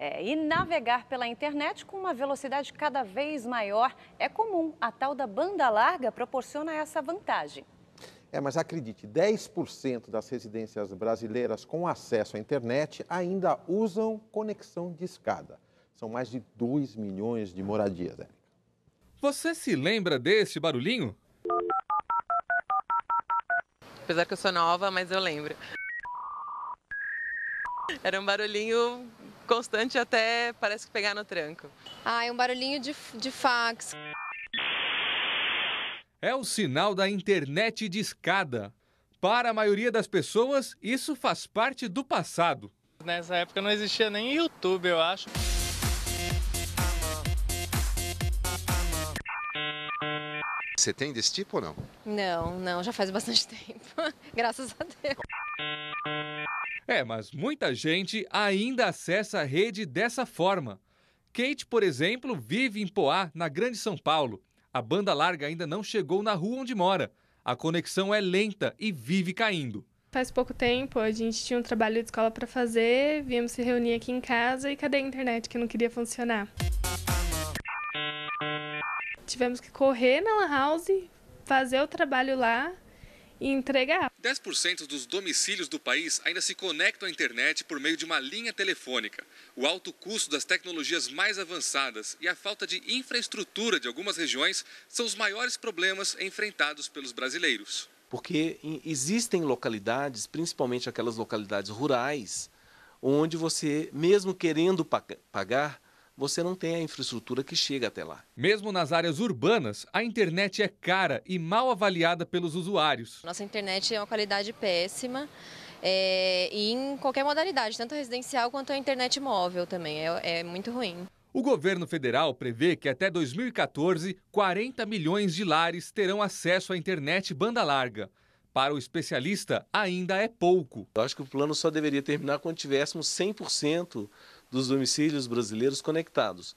É, e navegar pela internet com uma velocidade cada vez maior é comum. A tal da banda larga proporciona essa vantagem. É, mas acredite, 10% das residências brasileiras com acesso à internet ainda usam conexão de escada. São mais de 2 milhões de moradias, Érica. Você se lembra desse barulhinho? Apesar que eu sou nova, mas eu lembro. Era um barulhinho constante até parece que pegar no tranco. Ah, é um barulhinho de, de fax. É o sinal da internet de escada. Para a maioria das pessoas, isso faz parte do passado. Nessa época não existia nem YouTube, eu acho. Você tem desse tipo ou não? Não, não, já faz bastante tempo. Graças a Deus. É, mas muita gente ainda acessa a rede dessa forma. Kate, por exemplo, vive em Poá, na Grande São Paulo. A banda larga ainda não chegou na rua onde mora. A conexão é lenta e vive caindo. Faz pouco tempo, a gente tinha um trabalho de escola para fazer, viemos se reunir aqui em casa e cadê a internet que não queria funcionar? Tivemos que correr na Lan House, fazer o trabalho lá e entregar. 10% dos domicílios do país ainda se conectam à internet por meio de uma linha telefônica. O alto custo das tecnologias mais avançadas e a falta de infraestrutura de algumas regiões são os maiores problemas enfrentados pelos brasileiros. Porque existem localidades, principalmente aquelas localidades rurais, onde você, mesmo querendo pagar, você não tem a infraestrutura que chega até lá. Mesmo nas áreas urbanas, a internet é cara e mal avaliada pelos usuários. Nossa internet é uma qualidade péssima. É, em qualquer modalidade, tanto residencial quanto a internet móvel também, é, é muito ruim. O governo federal prevê que até 2014, 40 milhões de lares terão acesso à internet banda larga para o especialista, ainda é pouco. Eu acho que o plano só deveria terminar quando tivéssemos 100% dos domicílios brasileiros conectados.